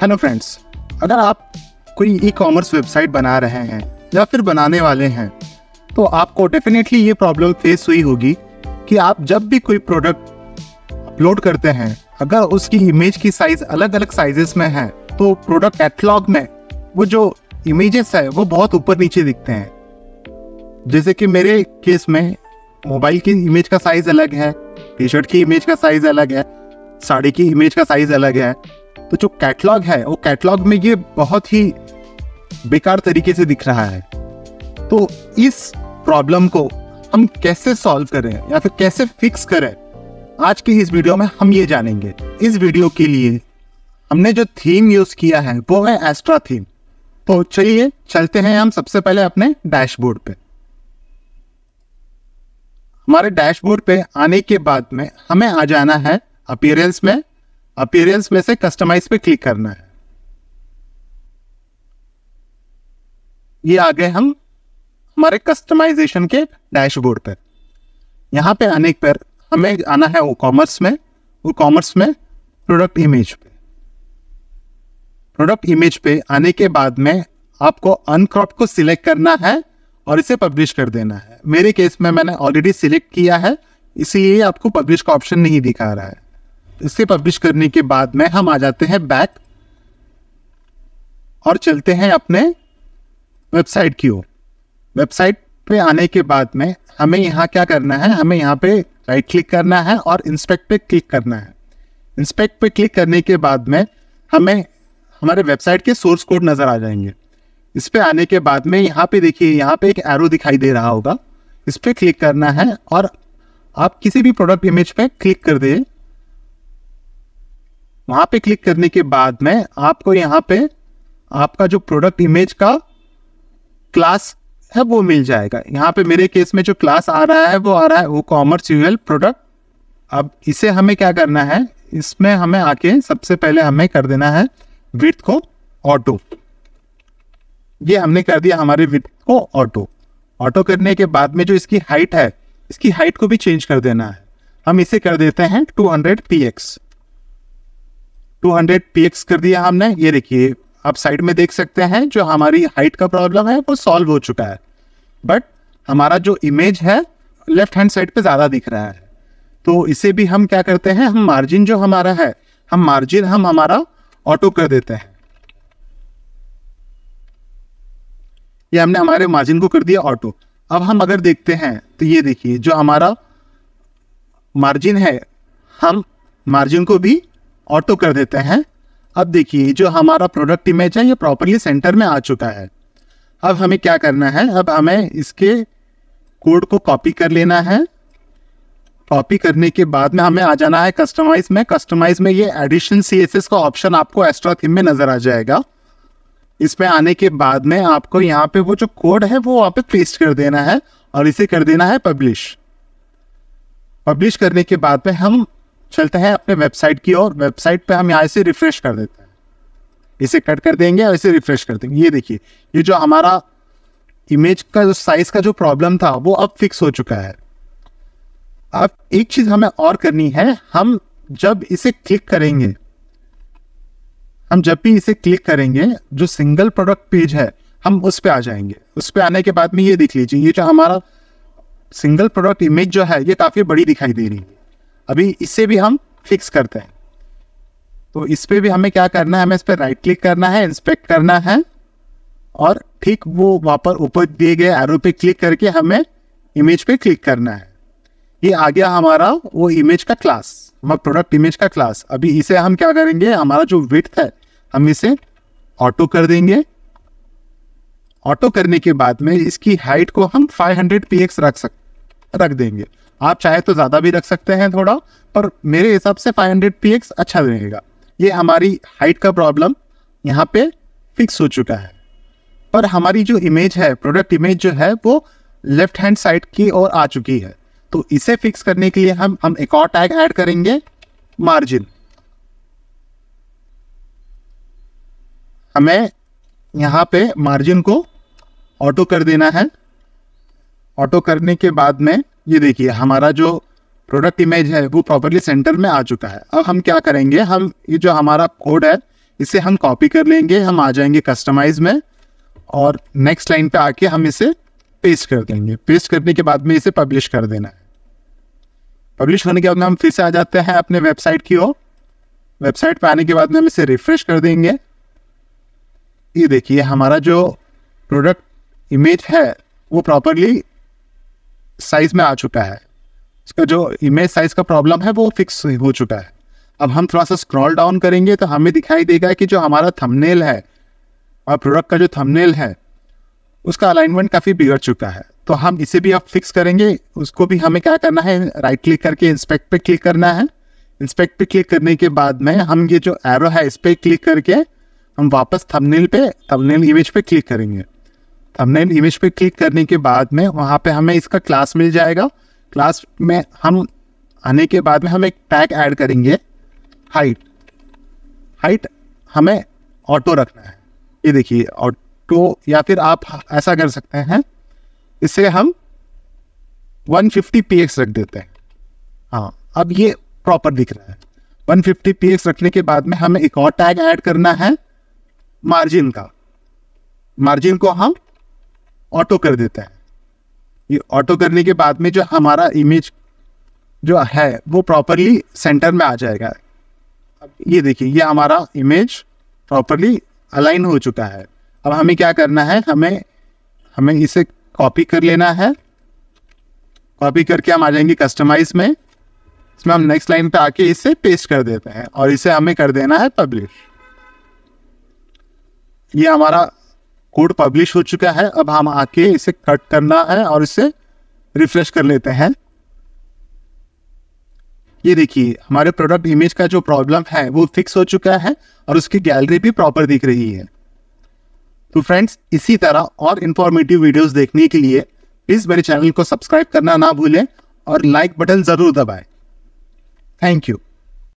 hello friends अगर आप कोई ई कॉमर्स वेबसाइट बना रहे हैं या फिर बनाने वाले हैं तो आपको डेफिनेटली ये प्रॉब्लम फेस हुई होगी कि आप जब भी कोई प्रोडक्ट अपलोड करते हैं अगर उसकी इमेज की साइज अलग अलग साइजेस में है तो प्रोडक्ट कैटलॉग में वो जो इमेजेस है वो बहुत ऊपर नीचे दिखते हैं जैसे कि मेरे केस में मोबाइल की इमेज का साइज अलग है टी शर्ट की इमेज का साइज अलग है साड़ी की इमेज का साइज अलग है तो जो कैटलॉग है वो कैटलॉग में ये बहुत ही बेकार तरीके से दिख रहा है तो इस प्रॉब्लम को हम कैसे सॉल्व करें या फिर कैसे फिक्स करें आज की इस वीडियो में हम ये जानेंगे इस वीडियो के लिए हमने जो थीम यूज किया है वो है एस्ट्रा थीम तो चलिए चलते हैं हम सबसे पहले अपने डैशबोर्ड पे हमारे डैशबोर्ड पे आने के बाद में हमें आ जाना है अपीयरेंस में अपीयरेंस में से कस्टमाइज पे क्लिक करना है ये आ गए हम हमारे कस्टमाइजेशन के डैशबोर्ड पर यहाँ पे आने पर हमें आना है कॉमर्स में वो कॉमर्स में प्रोडक्ट इमेज पे प्रोडक्ट इमेज पे आने के बाद में आपको अनक्रॉप को सिलेक्ट करना है और इसे पब्लिश कर देना है मेरे केस में मैंने ऑलरेडी सिलेक्ट किया है इसीलिए आपको पब्लिश का ऑप्शन नहीं दिखा रहा है इसे पब्लिश करने के बाद में हम आ जाते हैं बैक और चलते हैं अपने वेबसाइट की ओर वेबसाइट पे आने के बाद में हमें यहाँ क्या करना है हमें यहाँ पे राइट क्लिक करना है और इंस्पेक्ट पे क्लिक करना है इंस्पेक्ट पे क्लिक करने के बाद में हमें हमारे वेबसाइट के सोर्स कोड नज़र आ जाएंगे इस पे आने के बाद में यहाँ पे देखिए यहाँ पे एक एरो दिखाई दे रहा होगा इस पर क्लिक करना है और आप किसी भी प्रोडक्ट इमेज पे क्लिक कर दिए वहां पे क्लिक करने के बाद में आपको यहाँ पे आपका जो प्रोडक्ट इमेज का क्लास है वो मिल जाएगा यहाँ पे मेरे केस में जो क्लास आ रहा है वो आ रहा है वो कॉमर्स यूएल प्रोडक्ट अब इसे हमें क्या करना है इसमें हमें आके सबसे पहले हमें कर देना है विथ को ऑटो ये हमने कर दिया हमारे विथ को ऑटो ऑटो करने के बाद में जो इसकी हाइट है इसकी हाइट को भी चेंज कर देना है हम इसे कर देते हैं 200 एक्स टू पी एक्स कर दिया हमने ये देखिए आप साइड में देख सकते हैं जो हमारी हाइट का प्रॉब्लम है वो सॉल्व हो चुका है बट हमारा जो इमेज है लेफ्ट हैंड साइड पे ज़्यादा दिख रहा है तो इसे भी हम क्या करते हैं हम मार्जिन जो हमारा है हम मार्जिन हम हमारा ऑटो कर देते हैं ये हमने हमारे मार्जिन को कर दिया ऑटो अब हम अगर देखते हैं तो ये देखिए जो हमारा मार्जिन है हम मार्जिन को भी ऑटो कर देते हैं अब देखिए जो हमारा प्रोडक्ट इमेज है ये प्रॉपरली सेंटर में आ चुका है अब हमें क्या करना है अब हमें इसके कोड को कॉपी कर लेना है कॉपी करने के बाद में हमें आ जाना है कस्टमाइज में कस्टमाइज में ये एडिशन सी एस एस का ऑप्शन आपको एस्ट्रा थीम में नज़र आ जाएगा इसमें आने के बाद में आपको यहाँ पे वो जो कोड है वो वहां पे पेस्ट कर देना है और इसे कर देना है पब्लिश पब्लिश करने के बाद में हम चलते हैं अपने वेबसाइट की और वेबसाइट पे हम यहाँ से रिफ्रेश कर देते हैं इसे कट कर देंगे और इसे रिफ्रेश कर देंगे ये देखिए ये जो हमारा इमेज का जो साइज का जो प्रॉब्लम था वो अब फिक्स हो चुका है अब एक चीज हमें और करनी है हम जब इसे क्लिक करेंगे हम जब भी इसे क्लिक करेंगे जो सिंगल प्रोडक्ट पेज है हम उस पर आ जाएंगे उस पर आने के बाद में ये देख लीजिए ये जो हमारा सिंगल प्रोडक्ट इमेज जो है ये काफ़ी बड़ी दिखाई दे रही है अभी इससे भी हम फिक्स करते हैं तो इस पर भी हमें क्या करना है हमें इस पर राइट क्लिक करना है इंस्पेक्ट करना है और ठीक वो पर ऊपर दिए गए एरो पे क्लिक करके हमें इमेज पे क्लिक करना है ये आ गया हमारा वो इमेज का क्लास हमारा प्रोडक्ट इमेज का क्लास अभी इसे हम क्या करेंगे हमारा जो विथ है हम इसे ऑटो कर देंगे ऑटो करने के बाद में इसकी हाइट को हम 500 पीएक्स रख सकते रख देंगे आप चाहे तो ज़्यादा भी रख सकते हैं थोड़ा पर मेरे हिसाब से 500 हंड्रेड अच्छा रहेगा ये हमारी हाइट का प्रॉब्लम यहाँ पे फिक्स हो चुका है पर हमारी जो इमेज है प्रोडक्ट इमेज जो है वो लेफ्ट हैंड साइड की ओर आ चुकी है तो इसे फिक्स करने के लिए हम हम एक और टैग ऐड करेंगे मार्जिन हमें यहाँ पे मार्जिन को ऑटो कर देना है ऑटो करने के बाद में ये देखिए हमारा जो प्रोडक्ट इमेज है वो प्रॉपरली सेंटर में आ चुका है अब हम क्या करेंगे हम ये जो हमारा कोड है इसे हम कॉपी कर लेंगे हम आ जाएंगे कस्टमाइज में और नेक्स्ट लाइन पे आके हम इसे पेस्ट कर देंगे पेस्ट करने के बाद में इसे पब्लिश कर देना है पब्लिश होने के बाद में हम फिर से आ जाते हैं अपने वेबसाइट की ओर वेबसाइट पर आने के बाद में हम इसे रिफ्रेश कर देंगे ये देखिए हमारा जो प्रोडक्ट इमेज है वो प्रॉपरली साइज में आ चुका है इसका जो इमेज साइज का प्रॉब्लम है वो फिक्स हो चुका है अब हम थोड़ा सा स्क्रॉल डाउन करेंगे तो हमें दिखाई देगा कि जो हमारा थंबनेल है और प्रोडक्ट का जो थंबनेल है उसका अलाइनमेंट काफ़ी बिगड़ चुका है तो हम इसे भी अब फिक्स करेंगे उसको भी हमें क्या करना है राइट क्लिक करके इंस्पेक्ट पे क्लिक करना है इंस्पेक्ट पे क्लिक करने के बाद में हम ये जो एरो है इस पर क्लिक करके हम वापस थंबनेल पे थंबनेल इमेज पे क्लिक करेंगे हमने इमेज पे क्लिक करने के बाद में वहाँ पे हमें इसका क्लास मिल जाएगा क्लास में हम आने के बाद में हम एक टैग ऐड करेंगे हाइट हाइट हमें ऑटो रखना है ये देखिए ऑटो या फिर आप ऐसा कर सकते हैं इसे हम 150 फिफ्टी रख देते हैं हाँ अब ये प्रॉपर दिख रहा है 150 फिफ्टी रखने के बाद में हमें एक और टैग ऐड करना है मार्जिन का मार्जिन को हम ऑटो कर देता है ये ऑटो करने के बाद में जो हमारा इमेज जो है वो प्रॉपरली सेंटर में आ जाएगा अब ये देखिए ये हमारा इमेज प्रॉपरली अलाइन हो चुका है अब हमें क्या करना है हमें हमें इसे कॉपी कर लेना है कॉपी करके हम आ जाएंगे कस्टमाइज में इसमें हम नेक्स्ट लाइन पे आके इसे पेस्ट कर देते हैं और इसे हमें कर देना है पब्लिश ये हमारा कोड पब्लिश हो चुका है अब हम आके इसे कट करना है और इसे रिफ्रेश कर लेते हैं ये देखिए हमारे प्रोडक्ट इमेज का जो प्रॉब्लम है वो फिक्स हो चुका है और उसकी गैलरी भी प्रॉपर दिख रही है तो फ्रेंड्स इसी तरह और इन्फॉर्मेटिव वीडियोस देखने के लिए प्लीज़ मेरे चैनल को सब्सक्राइब करना ना भूलें और लाइक बटन ज़रूर दबाएं थैंक यू